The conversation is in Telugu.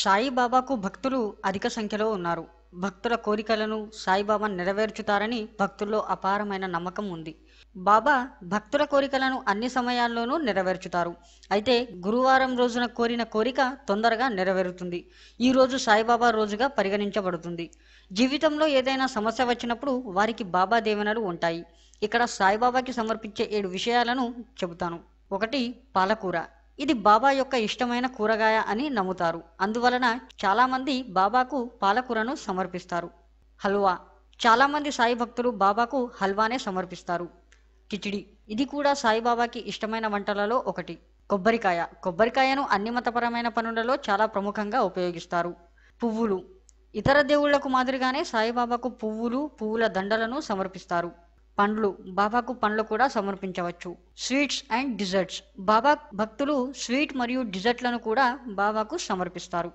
సాయిబాబాకు భక్తులు అధిక సంఖ్యలో ఉన్నారు భక్తుల కోరికలను సాయిబాబా నెరవేర్చుతారని భక్తుల్లో అపారమైన నమ్మకం ఉంది బాబా భక్తుల కోరికలను అన్ని సమయాల్లోనూ నెరవేర్చుతారు అయితే గురువారం రోజున కోరిన కోరిక తొందరగా నెరవేరుతుంది ఈ రోజు సాయిబాబా రోజుగా పరిగణించబడుతుంది జీవితంలో ఏదైనా సమస్య వచ్చినప్పుడు వారికి బాబా దేవనలు ఉంటాయి ఇక్కడ సాయిబాబాకి సమర్పించే ఏడు విషయాలను చెబుతాను ఒకటి పాలకూర ఇది బాబా యొక్క ఇష్టమైన కూరగాయ అని నమ్ముతారు అందువలన చాలామంది బాబాకు పాలకూరను సమర్పిస్తారు హల్వా చాలామంది సాయి భక్తులు బాబాకు హల్వానే సమర్పిస్తారు కిచిడి ఇది కూడా సాయిబాబాకి ఇష్టమైన వంటలలో ఒకటి కొబ్బరికాయ కొబ్బరికాయను అన్ని మతపరమైన పనులలో చాలా ప్రముఖంగా ఉపయోగిస్తారు పువ్వులు ఇతర దేవుళ్లకు మాదిరిగానే సాయిబాబాకు పువ్వులు పువ్వుల దండలను సమర్పిస్తారు పండ్లు బాబాకు పండ్లు కూడా సమర్పించవచ్చు స్వీట్స్ అండ్ డిజర్ట్స్ బాబా భక్తులు స్వీట్ మరియు డిజర్ట్లను కూడా బాబాకు సమర్పిస్తారు